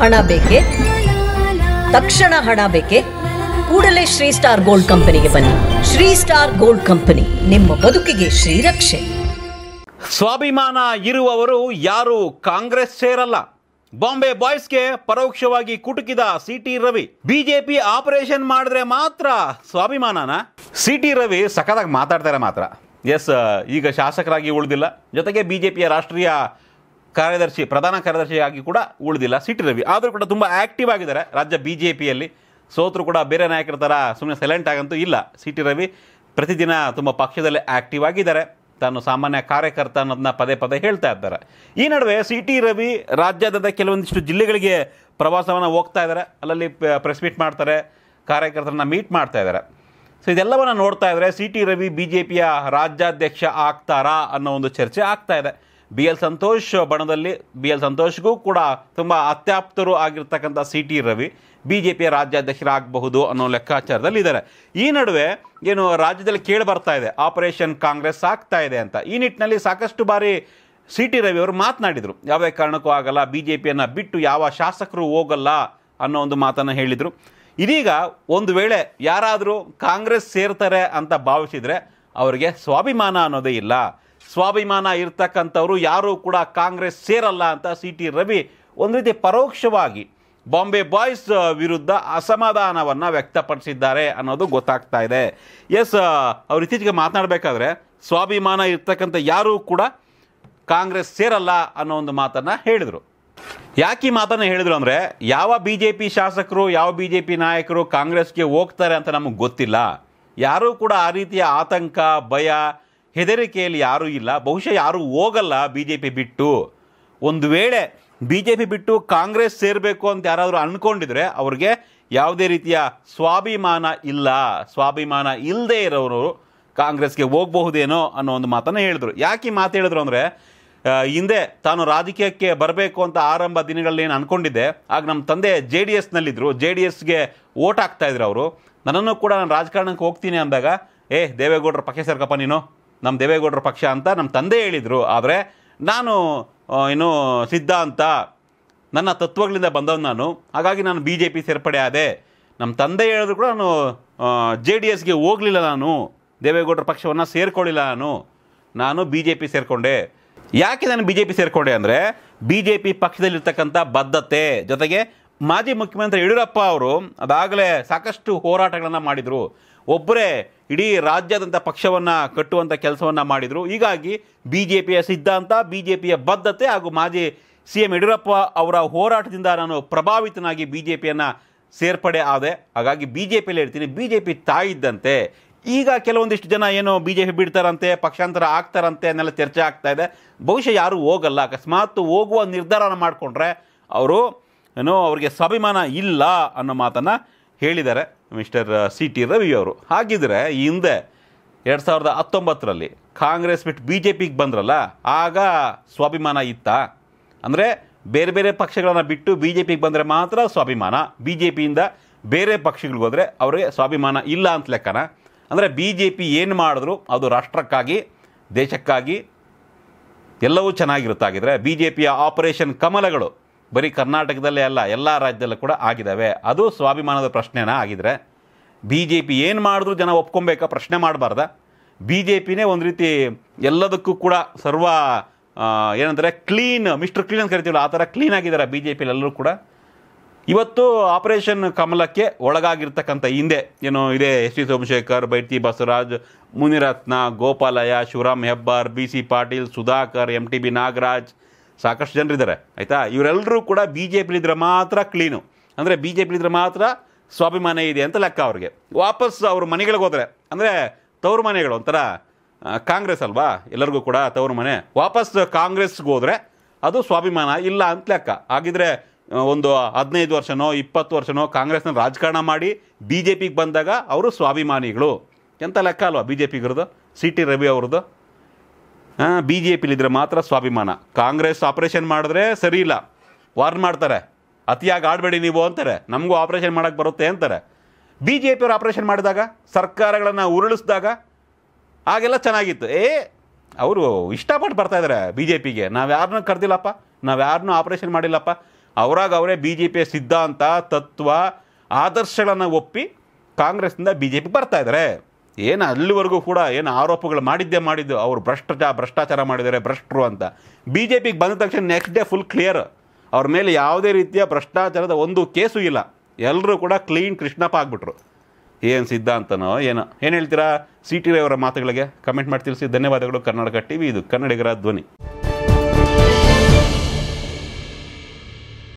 ಹಣ ಬೇಕೆ ತಕ್ಷಣ ಹಣ ಬೇಕೆ ಕೂಡಲೇ ಶ್ರೀ ಸ್ಟಾರ್ ಗೋಲ್ಡ್ ಕಂಪನಿಗೆ ಬನ್ನಿ ಶ್ರೀ ಸ್ಟಾರ್ ಗೋಲ್ಡ್ ಕಂಪನಿ ನಿಮ್ಮ ಬದುಕಿಗೆ ಶ್ರೀರಕ್ಷೆ ಸ್ವಾಭಿಮಾನ ಇರುವವರು ಯಾರು ಕಾಂಗ್ರೆಸ್ ಸೇರಲ್ಲ ಬಾಂಬೆ ಬಾಯ್ಸ್ಗೆ ಪರೋಕ್ಷವಾಗಿ ಕುಟುಕಿದ ಸಿಟಿ ರವಿ ಬಿಜೆಪಿ ಆಪರೇಷನ್ ಮಾಡಿದ್ರೆ ಮಾತ್ರ ಸ್ವಾಭಿಮಾನನ ಸಿಟಿ ರವಿ ಸಖತ್ತಾಗಿ ಮಾತಾಡ್ತಾರೆ ಮಾತ್ರ ಎಸ್ ಈಗ ಶಾಸಕರಾಗಿ ಉಳಿದಿಲ್ಲ ಜೊತೆಗೆ ಬಿಜೆಪಿಯ ರಾಷ್ಟ್ರೀಯ ಕಾರ್ಯದರ್ಶಿ ಪ್ರಧಾನ ಕಾರ್ಯದರ್ಶಿಯಾಗಿ ಕೂಡ ಉಳಿದಿಲ್ಲ ಸಿ ಟಿ ರವಿ ಆದರೂ ಕೂಡ ತುಂಬ ಆ್ಯಕ್ಟಿವ್ ಆಗಿದ್ದಾರೆ ರಾಜ್ಯ ಬಿ ಜೆ ಪಿಯಲ್ಲಿ ಸೋತರು ಕೂಡ ಬೇರೆ ನಾಯಕರ ಥರ ಸುಮ್ಮನೆ ಸೈಲೆಂಟ್ ಆಗಂತೂ ಇಲ್ಲ ಸಿ ಟಿ ರವಿ ಪ್ರತಿದಿನ ತುಂಬ ಪಕ್ಷದಲ್ಲೇ ಆ್ಯಕ್ಟಿವ್ ಆಗಿದ್ದಾರೆ ತಾನು ಸಾಮಾನ್ಯ ಕಾರ್ಯಕರ್ತ ಅನ್ನೋದನ್ನ ಪದೇ ಪದೇ ಹೇಳ್ತಾ ಇದ್ದಾರೆ ಈ ನಡುವೆ ಸಿ ಟಿ ರವಿ ರಾಜ್ಯದ ಕೆಲವೊಂದಿಷ್ಟು ಜಿಲ್ಲೆಗಳಿಗೆ ಪ್ರವಾಸವನ್ನು ಹೋಗ್ತಾ ಇದ್ದಾರೆ ಅಲ್ಲಲ್ಲಿ ಪ್ರೆಸ್ ಮೀಟ್ ಮಾಡ್ತಾರೆ ಕಾರ್ಯಕರ್ತರನ್ನ ಮೀಟ್ ಮಾಡ್ತಾ ಇದ್ದಾರೆ ಸೊ ಇದೆಲ್ಲವನ್ನು ನೋಡ್ತಾ ಇದ್ದಾರೆ C T Ravi B J ಪಿಯ ರಾಜ್ಯಾಧ್ಯಕ್ಷ ಆಗ್ತಾರಾ ಅನ್ನೋ ಒಂದು ಚರ್ಚೆ ಆಗ್ತಾ ಇದೆ ಬಿ ಎಲ್ ಸಂತೋಷ್ ಬಣದಲ್ಲಿ ಬಿ ಎಲ್ ಸಂತೋಷ್ಗೂ ಕೂಡ ತುಂಬ ಅತ್ಯಾಪ್ತರು ಆಗಿರ್ತಕ್ಕಂಥ C T Ravi B J ಪಿಯ ರಾಜ್ಯಾಧ್ಯಕ್ಷರಾಗಬಹುದು ಅನ್ನೋ ಲೆಕ್ಕಾಚಾರದಲ್ಲಿ ಇದ್ದಾರೆ ಈ ನಡುವೆ ಏನು ರಾಜ್ಯದಲ್ಲಿ ಕೇಳಿ ಬರ್ತಾ ಇದೆ ಆಪರೇಷನ್ ಕಾಂಗ್ರೆಸ್ ಆಗ್ತಾ ಇದೆ ಅಂತ ಈ ನಿಟ್ಟಿನಲ್ಲಿ ಸಾಕಷ್ಟು ಬಾರಿ ಸಿ ಟಿ ರವಿ ಅವರು ಮಾತನಾಡಿದರು ಯಾವುದೇ ಕಾರಣಕ್ಕೂ ಆಗಲ್ಲ ಬಿ ಜೆ ಪಿಯನ್ನು ಬಿಟ್ಟು ಯಾವ ಶಾಸಕರು ಹೋಗಲ್ಲ ಅನ್ನೋ ಒಂದು ಮಾತನ್ನು ಹೇಳಿದರು ಇದೀಗ ಒಂದು ವೇಳೆ ಯಾರಾದರೂ ಕಾಂಗ್ರೆಸ್ ಸೇರ್ತಾರೆ ಅಂತ ಭಾವಿಸಿದರೆ ಅವರಿಗೆ ಸ್ವಾಭಿಮಾನ ಅನ್ನೋದೇ ಇಲ್ಲ ಸ್ವಾಭಿಮಾನ ಇರ್ತಕ್ಕಂಥವ್ರು ಯಾರೂ ಕೂಡ ಕಾಂಗ್ರೆಸ್ ಸೇರಲ್ಲ ಅಂತ ಸಿ ಟಿ ರವಿ ಒಂದು ರೀತಿ ಪರೋಕ್ಷವಾಗಿ ಬಾಂಬೆ ಬಾಯ್ಸ್ ವಿರುದ್ಧ ಅಸಮಾಧಾನವನ್ನು ವ್ಯಕ್ತಪಡಿಸಿದ್ದಾರೆ ಅನ್ನೋದು ಗೊತ್ತಾಗ್ತಾ ಇದೆ ಎಸ್ ಅವ್ರು ಇತ್ತೀಚೆಗೆ ಮಾತನಾಡಬೇಕಾದ್ರೆ ಸ್ವಾಭಿಮಾನ ಇರ್ತಕ್ಕಂಥ ಯಾರೂ ಕೂಡ ಕಾಂಗ್ರೆಸ್ ಸೇರಲ್ಲ ಅನ್ನೋ ಒಂದು ಮಾತನ್ನು ಹೇಳಿದರು ಯಾಕೆ ಈ ಮಾತನ್ನು ಹೇಳಿದರು ಅಂದರೆ ಯಾವ ಬಿ ಜೆ ಪಿ ಶಾಸಕರು ಯಾವ ಬಿ ಜೆ ಪಿ ನಾಯಕರು ಕಾಂಗ್ರೆಸ್ಗೆ ಹೋಗ್ತಾರೆ ಅಂತ ನಮಗೆ ಗೊತ್ತಿಲ್ಲ ಯಾರೂ ಕೂಡ ಆ ರೀತಿಯ ಆತಂಕ ಭಯ ಹೆದರಿಕೆಯಲ್ಲಿ ಯಾರೂ ಇಲ್ಲ ಬಹುಶಃ ಯಾರೂ ಹೋಗಲ್ಲ ಬಿ ಜೆ ಪಿ ಬಿಟ್ಟು ಒಂದು ವೇಳೆ ಬಿ ಜೆ ಪಿ ಬಿಟ್ಟು ಕಾಂಗ್ರೆಸ್ ಸೇರಬೇಕು ಅಂತ ಯಾರಾದರೂ ಅಂದ್ಕೊಂಡಿದ್ರೆ ಅವ್ರಿಗೆ ಯಾವುದೇ ರೀತಿಯ ಸ್ವಾಭಿಮಾನ ಇಲ್ಲ ಸ್ವಾಭಿಮಾನ ಇಲ್ಲದೆ ಇರೋರು ಕಾಂಗ್ರೆಸ್ಗೆ ಹೋಗಬಹುದೇನೋ ಅನ್ನೋ ಒಂದು ಮಾತನ್ನು ಹೇಳಿದ್ರು ಯಾಕೆ ಈ ಮಾತು ಹೇಳಿದ್ರು ಅಂದರೆ ಹಿಂದೆ ತಾನು ರಾಜಕೀಯಕ್ಕೆ ಬರಬೇಕು ಅಂತ ಆರಂಭ ದಿನಗಳಲ್ಲಿ ಏನು ಅಂದ್ಕೊಂಡಿದ್ದೆ ಆಗ ನಮ್ಮ ತಂದೆ ಜೆ ಡಿ ಎಸ್ನಲ್ಲಿದ್ದರು ಜೆ ಡಿ ಎಸ್ಗೆ ಓಟ್ ಹಾಕ್ತಾಯಿದ್ರು ಅವರು ನನ್ನನ್ನು ಕೂಡ ನಾನು ರಾಜಕಾರಣಕ್ಕೆ ಹೋಗ್ತೀನಿ ಅಂದಾಗ ಏ ದೇವೇಗೌಡರು ಪಕ್ಕೇ ಸರ್ಕಪ್ಪ ನೀನು ನಮ್ಮ ದೇವೇಗೌಡರ ಪಕ್ಷ ಅಂತ ನಮ್ಮ ತಂದೆ ಹೇಳಿದರು ಆದರೆ ನಾನು ಏನು ಸಿದ್ಧಾಂತ ನನ್ನ ತತ್ವಗಳಿಂದ ಬಂದವನು ನಾನು ಹಾಗಾಗಿ ನಾನು ಬಿ ಜೆ ಪಿ ಸೇರ್ಪಡೆ ಆದೆ ನಮ್ಮ ತಂದೆ ಹೇಳಿದ್ರು ಕೂಡ ನಾನು ಜೆ ಡಿ ಎಸ್ಗೆ ಹೋಗಲಿಲ್ಲ ನಾನು ದೇವೇಗೌಡರ ಪಕ್ಷವನ್ನು ಸೇರಿಕೊಳ್ಳಿಲ್ಲ ನಾನು ನಾನು ಬಿ ಜೆ ಪಿ ಸೇರಿಕೊಂಡೆ ಯಾಕೆ ನಾನು ಬಿ ಜೆ ಪಿ ಸೇರಿಕೊಂಡೆ ಅಂದರೆ ಬಿ ಜೆ ಪಿ ಪಕ್ಷದಲ್ಲಿರ್ತಕ್ಕಂಥ ಬದ್ಧತೆ ಜೊತೆಗೆ ಮಾಜಿ ಮುಖ್ಯಮಂತ್ರಿ ಯಡಿಯೂರಪ್ಪ ಅವರು ಅದಾಗಲೇ ಸಾಕಷ್ಟು ಹೋರಾಟಗಳನ್ನು ಮಾಡಿದರು ಒಬ್ಬರೇ ಇಡೀ ರಾಜ್ಯಾದ್ಯಂತ ಪಕ್ಷವನ್ನು ಕಟ್ಟುವಂಥ ಕೆಲಸವನ್ನು ಮಾಡಿದರು ಹೀಗಾಗಿ ಬಿ ಜೆ ಪಿಯ ಸಿದ್ಧಾಂತ ಬಿ ಜೆ ಪಿಯ ಬದ್ಧತೆ ಹಾಗೂ ಮಾಜಿ ಸಿ ಎಂ ಯಡಿಯೂರಪ್ಪ ಅವರ ಹೋರಾಟದಿಂದ ನಾನು ಪ್ರಭಾವಿತನಾಗಿ ಬಿ ಜೆ ಪಿಯನ್ನು ಸೇರ್ಪಡೆ ಆದೆ ಹಾಗಾಗಿ ಬಿ ಜೆ ಪಿಯಲ್ಲಿ ಹೇಳ್ತೀನಿ ಬಿ ಜೆ ಪಿ ತಾಯಿದ್ದಂತೆ ಈಗ ಕೆಲವೊಂದಿಷ್ಟು ಜನ ಏನು ಬಿ ಜೆ ಪಿ ಬಿಡ್ತಾರಂತೆ ಪಕ್ಷಾಂತರ ಆಗ್ತಾರಂತೆ ಅನ್ನೆಲ್ಲ ಚರ್ಚೆ ಆಗ್ತಾ ಇದೆ ಬಹುಶಃ ಯಾರೂ ಹೋಗಲ್ಲ ಅಕಸ್ಮಾತ್ ಹೋಗುವ ನಿರ್ಧಾರನ ಮಾಡಿಕೊಂಡ್ರೆ ಅವರು ಏನು ಅವರಿಗೆ ಸ್ವಾಭಿಮಾನ ಇಲ್ಲ ಅನ್ನೋ ಮಾತನ್ನು ಹೇಳಿದ್ದಾರೆ ಮಿಸ್ಟರ್ ಸಿ ಟಿ ರವಿ ಅವರು ಹಾಗಿದ್ರೆ ಈ ಹಿಂದೆ ಎರಡು ಸಾವಿರದ ಹತ್ತೊಂಬತ್ತರಲ್ಲಿ ಕಾಂಗ್ರೆಸ್ ಬಿಟ್ಟು ಬಿ ಜೆ ಪಿಗೆ ಬಂದ್ರಲ್ಲ ಆಗ ಸ್ವಾಭಿಮಾನ ಇತ್ತ ಅಂದರೆ ಬೇರೆ ಬೇರೆ ಪಕ್ಷಗಳನ್ನು ಬಿಟ್ಟು ಬಿ ಜೆ ಪಿಗೆ ಬಂದರೆ ಮಾತ್ರ ಸ್ವಾಭಿಮಾನ ಬಿ ಜೆ ಪಿಯಿಂದ ಬೇರೆ ಪಕ್ಷಗಳಿಗೆ ಅವರಿಗೆ ಸ್ವಾಭಿಮಾನ ಇಲ್ಲ ಅಂತ ಲೆಕ್ಕನ ಅಂದರೆ ಬಿ ಜೆ ಪಿ ಏನು ಮಾಡಿದ್ರು ಅದು ರಾಷ್ಟ್ರಕ್ಕಾಗಿ ದೇಶಕ್ಕಾಗಿ ಎಲ್ಲವೂ ಚೆನ್ನಾಗಿರುತ್ತಾಗಿದ್ರೆ ಬಿ ಜೆ ಪಿಯ ಆಪರೇಷನ್ ಕಮಲಗಳು ಬರೀ ಕರ್ನಾಟಕದಲ್ಲೇ ಅಲ್ಲ ಎಲ್ಲ ರಾಜ್ಯದಲ್ಲೂ ಕೂಡ ಆಗಿದ್ದಾವೆ ಅದು ಸ್ವಾಭಿಮಾನದ ಪ್ರಶ್ನೆನ ಆಗಿದ್ರೆ ಬಿ ಜೆ ಪಿ ಏನು ಮಾಡಿದ್ರು ಜನ ಒಪ್ಕೊಬೇಕಾ ಪ್ರಶ್ನೆ ಮಾಡಬಾರ್ದ ಬಿ ಜೆ ಪಿನೇ ಒಂದು ರೀತಿ ಎಲ್ಲದಕ್ಕೂ ಕೂಡ ಸರ್ವ ಏನಂದರೆ ಕ್ಲೀನ್ ಮಿಸ್ಟರ್ ಕ್ಲೀನ್ ಅಂತ ಕರಿತೀವಲ್ಲ ಆ ಥರ ಕ್ಲೀನ್ ಆಗಿದ್ದಾರೆ ಬಿ ಜೆ ಪಿಲೆಲ್ಲರೂ ಕೂಡ ಇವತ್ತು ಆಪರೇಷನ್ ಕಮಲಕ್ಕೆ ಒಳಗಾಗಿರ್ತಕ್ಕಂಥ ಹಿಂದೆ ಏನು ಇದೇ S T Somashekar Byrathi Basavaraj Munirathna Gopalaiah Shivaram Hebbar B C Patil Sudhakar M T B Nagaraj ಸಾಕಷ್ಟು ಜನರಿದ್ದಾರೆ ಆಯಿತಾ ಇವರೆಲ್ಲರೂ ಕೂಡ ಬಿ ಜೆ ಪಿಲಿದ್ರೆ ಮಾತ್ರ ಕ್ಲೀನು ಅಂದರೆ ಬಿ ಜೆ ಪಿಲಿದ್ರೆ ಮಾತ್ರ ಸ್ವಾಭಿಮಾನ ಇದೆ ಅಂತ ಲೆಕ್ಕ ಅವ್ರಿಗೆ ವಾಪಸ್ ಅವ್ರ ಮನೆಗಳಿಗೆ ಹೋದರೆ ಅಂದರೆ ತವರು ಮನೆಗಳು ಒಂಥರ ಕಾಂಗ್ರೆಸ್ ಅಲ್ವಾ ಎಲ್ಲರಿಗೂ ಕೂಡ ತವರು ಮನೆ ವಾಪಸ್ ಕಾಂಗ್ರೆಸ್ಗೆ ಹೋದರೆ ಅದು ಸ್ವಾಭಿಮಾನ ಇಲ್ಲ ಅಂತ ಲೆಕ್ಕ ಹಾಗಿದ್ರೆ ಒಂದು ಹದಿನೈದು ವರ್ಷನೋ ಇಪ್ಪತ್ತು ವರ್ಷನೋ ಕಾಂಗ್ರೆಸ್ನ ರಾಜಕಾರಣ ಮಾಡಿ ಬಿ ಜೆ ಪಿಗೆ ಬಂದಾಗ ಅವರು ಸ್ವಾಭಿಮಾನಿಗಳು ಎಂಥ ಲೆಕ್ಕ ಅಲ್ವಾ ಬಿ ಜೆ ಪಿಗ್ರದ್ದು ಸಿ ಟಿ ರವಿ ಅವ್ರದ್ದು ಬಿ ಜೆ ಪಿಲಿದ್ರೆ ಮಾತ್ರ ಸ್ವಾಭಿಮಾನ ಕಾಂಗ್ರೆಸ್ ಆಪ್ರೇಷನ್ ಮಾಡಿದ್ರೆ ಸರಿ ಇಲ್ಲ ವಾರ್ನ್ ಮಾಡ್ತಾರೆ ಅತಿಯಾಗಿ ಆಡಬೇಡಿ ನೀವು ಅಂತಾರೆ ನಮಗೂ ಆಪ್ರೇಷನ್ ಮಾಡೋಕ್ಕೆ ಬರುತ್ತೆ ಅಂತಾರೆ ಬಿ ಜೆ ಪಿಯವರು ಆಪರೇಷನ್ ಮಾಡಿದಾಗ ಸರ್ಕಾರಗಳನ್ನು ಉರುಳಿಸಿದಾಗ ಆಗೆಲ್ಲ ಚೆನ್ನಾಗಿತ್ತು ಏ ಅವರು ಇಷ್ಟಪಟ್ಟು ಬರ್ತಾಯಿದ್ದಾರೆ ಬಿ ಜೆ ಪಿಗೆ ನಾವು ಯಾರನ್ನೂ ಕರೆದಿಲ್ಲಪ್ಪ ನಾವು ಯಾರನ್ನೂ ಆಪ್ರೇಷನ್ ಮಾಡಿಲ್ಲಪ್ಪ ಅವರಾಗ ಅವರೇ ಬಿ ಜೆ ಪಿಯ ಸಿದ್ಧಾಂತ ತತ್ವ ಆದರ್ಶಗಳನ್ನು ಒಪ್ಪಿ ಕಾಂಗ್ರೆಸ್ನಿಂದ ಬಿ ಜೆ ಪಿ ಬರ್ತಾಯಿದ್ದಾರೆ ಏನು ಅಲ್ಲಿವರೆಗೂ ಕೂಡ ಏನು ಆರೋಪಗಳು ಮಾಡಿದ್ದೇ ಮಾಡಿದ್ದು ಅವರು ಭ್ರಷ್ಟಾಚಾರ ಭ್ರಷ್ಟಾಚಾರ ಮಾಡಿದ್ದಾರೆ ಭ್ರಷ್ಟರು ಅಂತ ಬಿ ಜೆ ಪಿಗೆ ಬಂದ ತಕ್ಷಣ ನೆಕ್ಸ್ಟ್ ಡೇ ಫುಲ್ ಕ್ಲಿಯರ್ ಅವ್ರ ಮೇಲೆ ಯಾವುದೇ ರೀತಿಯ ಭ್ರಷ್ಟಾಚಾರದ ಒಂದು ಕೇಸು ಇಲ್ಲ ಎಲ್ಲರೂ ಕೂಡ ಕ್ಲೀನ್ ಕೃಷ್ಣಪ್ಪ ಆಗ್ಬಿಟ್ರು ಏನು ಸಿದ್ಧಾಂತನೋ ಏನೋ ಏನು ಹೇಳ್ತೀರಾ ಸಿ ಟಿ ರವಿಯವರ ಮಾತುಗಳಿಗೆ ಕಮೆಂಟ್ ಮಾಡಿ ತಿಳಿಸಿ ಧನ್ಯವಾದಗಳು ಕರ್ನಾಟಕ ಟಿ ವಿ ಇದು ಕನ್ನಡಿಗರ ಧ್ವನಿ